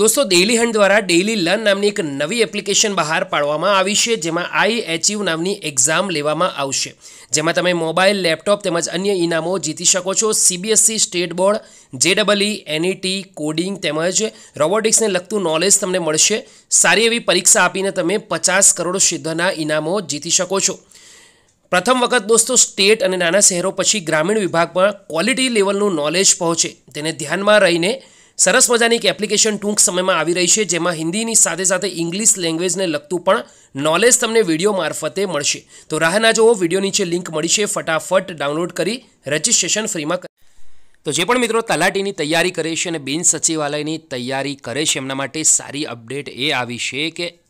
દોસ્તો daily hunt દ્વારા daily learn નામની એક નવી એપ્લિકેશન બહાર પાડવામાં આવી છે જેમાં આઈ એચિવ નામની એક્ઝામ લેવામાં આવશે જેમાં તમે મોબાઈલ લેપટોપ તેમજ અન્ય ઇનામો જીતી શકો છો સીબીએસસી સ્ટેટ બોર્ડ જેડબલઈ એનઈટી કોડિંગ તેમજ રોબોટિક્સને લગતું નોલેજ તમને મળશે સારી એવી પરીક્ષા આપીને તમે પચાસ કરોડ સિદ્ધના ઇનામો જીતી શકો છો પ્રથમ વખત દોસ્તો સ્ટેટ અને નાના શહેરો પછી ગ્રામીણ વિભાગમાં ક્વોલિટી લેવલનું નોલેજ પહોંચે તેને ધ્યાનમાં રહીને સરસ મજાની એક એપ્લિકેશન ટૂંક સમયમાં આવી રહી છે જેમાં હિન્દીની સાથે સાથે ઇંગ્લિશ લેંગ્વેજને લગતું પણ નોલેજ તમને વિડીયો મારફતે મળશે તો રાહ ના જુઓ વિડીયો નીચે લિંક મળી છે ફટાફટ ડાઉનલોડ કરી રજિસ્ટ્રેશન ફ્રીમાં તો જે પણ મિત્રો તલાટીની તૈયારી કરે છે અને બિન સચિવાલયની તૈયારી કરે છે એમના માટે સારી અપડેટ એ આવી છે કે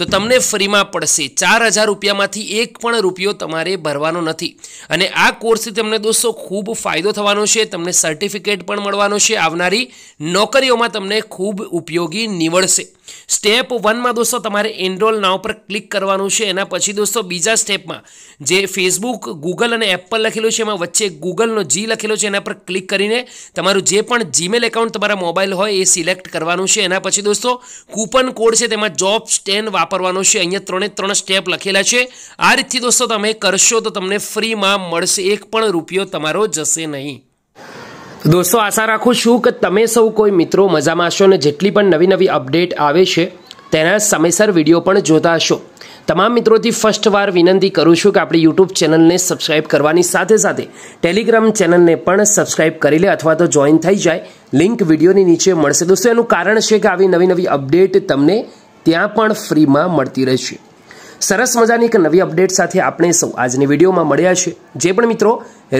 તો તમને ફ્રીમાં પડશે ચાર હજાર રૂપિયામાંથી એક પણ રૂપિયો તમારે ભરવાનો નથી અને આ કોર્સથી તમને દોસ્તો ખૂબ ફાયદો થવાનો છે તમને સર્ટિફિકેટ પણ મળવાનો છે આવનારી નોકરીઓમાં તમને ખૂબ ઉપયોગી નીવડશે સ્ટેપ વનમાં દોસ્તો તમારે એનરોલ નાવ પર ક્લિક કરવાનું છે એના પછી દોસ્તો બીજા સ્ટેપમાં જે ફેસબુક ગૂગલ અને એપલ લખેલું છે એમાં વચ્ચે ગૂગલનો જી લખેલો છે એના પર ક્લિક કરીને તમારું જે પણ જીમેલ એકાઉન્ટ તમારા મોબાઈલ હોય એ સિલેક્ટ કરવાનું છે એના પછી દોસ્તો કૂપન કોડ છે તેમાં જોબ સ્ટેન વાપરવાનો છે અહીંયા ત્રણે ત્રણ સ્ટેપ લખેલા છે આ રીતથી દોસ્તો તમે કરશો તો તમને ફ્રીમાં મળશે એક પણ રૂપિયો તમારો જશે નહીં દોસ્તો આશા રાખું છું કે તમે સૌ કોઈ મિત્રો મજામાં હશો અને જેટલી પણ નવી નવી અપડેટ આવે છે તેના સમયસર વિડીયો પણ જોતા હશો તમામ મિત્રોથી ફર્સ્ટ વાર વિનંતી કરું છું કે આપણે યુટ્યુબ ચેનલને સબસ્ક્રાઇબ કરવાની સાથે સાથે ટેલિગ્રામ ચેનલને પણ સબસ્ક્રાઇબ કરી લે અથવા તો જોઈન થઈ જાય લિંક વિડીયોની નીચે મળશે દોસ્તો એનું કારણ છે કે આવી નવી નવી અપડેટ તમને ત્યાં પણ ફ્રીમાં મળતી રહેશે સરસ મજાની એક નવી અપડેટ સાથે આપણે સૌ આજની વિડીયોમાં મળ્યા છે જે પણ મિત્રો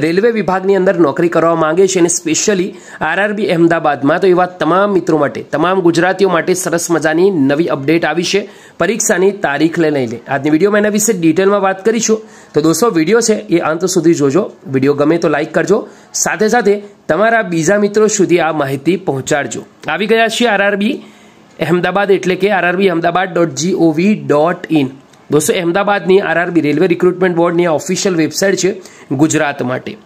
રેલવે વિભાગની અંદર નોકરી કરવા માંગે છે અને સ્પેશિયલી આરઆરબી અહેમદાબાદમાં તો એવા તમામ મિત્રો માટે તમામ ગુજરાતીઓ માટે સરસ મજાની નવી અપડેટ આવી છે પરીક્ષાની તારીખ લઈ લઈ લે આજની વિડીયોમાં એના વિશે ડિટેલમાં વાત કરીશું તો દોસ્તો વિડીયો છે એ અંત સુધી જોજો વિડીયો ગમે તો લાઇક કરજો સાથે સાથે તમારા બીજા મિત્રો સુધી આ માહિતી પહોંચાડજો આવી ગયા છીએ આરઆરબી અહેમદાબાદ એટલે કે RRB Ahmedabad dot gov dot in દોસ્તો અમદાવાદની આરઆરબી રેલવે રિક્રુટમેન્ટ બોર્ડની આ ઓફિશિયલ વેબસાઇટ છે ગુજરાત માટે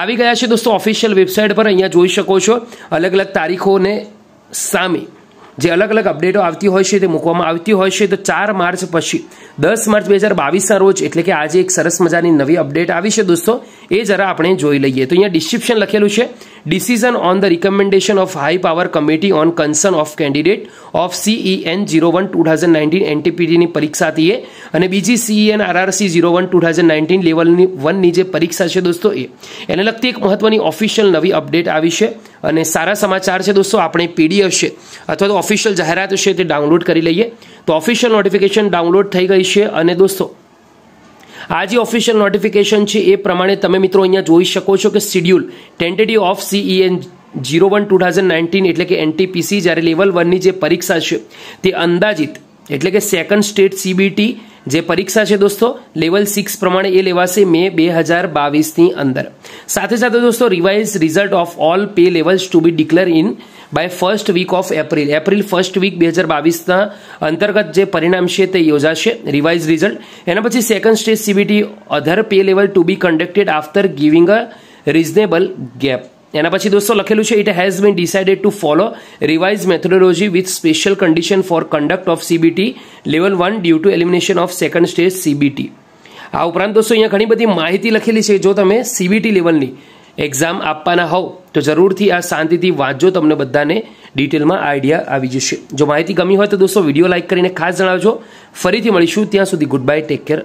આવી ગયા છે દોસ્તો ઓફિશિયલ વેબસાઇટ પર અહીંયા જોઈ શકો છો અલગ અલગ તારીખોને સામે જે અલગ અલગ અપડેટો આવતી હોય છે તે મૂકવામાં આવતી હોય છે તો ચાર માર્ચ પછી દસ માર્ચ બે હજાર બાવીસના રોજ એટલે કે આજે એક સરસ મજાની નવી અપડેટ આવી છે દોસ્તો એ જરા આપણે જોઈ લઈએ તો અહીંયા ડિસ્ક્રિપ્શન લખેલું છે decision on the recommendation of high power committee on concern of candidate of CEN zero one two thousand nineteen એનટીપીટીની પરીક્ષા હતી અને બીજી CEN RRC zero one two thousand nineteen લેવલની વનની જે પરીક્ષા છે દોસ્તો એ એને લગતી એક મહત્વની ઓફિશિયલ નવી અપડેટ આવી છે અને સારા સમાચાર છે દોસ્તો આપણે પીડીએફ છે અથવા તો ઓફિશિયલ જાહેરાત છે તે ડાઉનલોડ કરી લઈએ તો ઓફિશિયલ નોટિફિકેશન ડાઉનલોડ થઈ ગઈ છે અને દોસ્તો આ જે ઓફિશિયલ નોટિફિકેશન છે એ પ્રમાણે તમે મિત્રો અહીંયા જોઈ શકો છો કે schedule tentative of CEN zero one two thousand nineteen એટલે કે એનટીપીસી જ્યારે લેવલ વનની જે પરીક્ષા છે તે અંદાજિત એટલે કે સેકન્ડ સ્ટેટ સીબીટી જે પરીક્ષા છે દોસ્તો લેવલ સિક્સ પ્રમાણે એ લેવાશે મે બે હજાર બાવીસની અંદર સાથે સાથે દોસ્તો revise result of all pay levels to be declare in by first week of April April first week બે હજાર બાવીસના અંતર્ગત જે પરિણામ છે તે યોજાશે રિવાઇઝ રિઝલ્ટ એના પછી second stage CBT other pay level to be conducted after giving a reasonable gap એના પછી દોસ્તો લખેલું છે it has been decided to follow revise methodology with special condition for conduct of CBT level one due to elimination of second stage CBT આ ઉપરાંત દોસ્તો અહીંયા ઘણી બધી માહિતી લખેલી છે જો તમે સીબીટી લેવલની એક્ઝામ આપવાના હોવ તો જરૂરથી આ શાંતિથી વાંચજો તમને બધાને ડિટેલમાં આઈડિયા આવી જશે જો માહિતી ગમી હોય તો દોસ્તો વિડીયો લાઇક કરીને ખાસ જણાવજો ફરીથી મળીશું ત્યાં સુધી ગુડ બાય ટેક કેર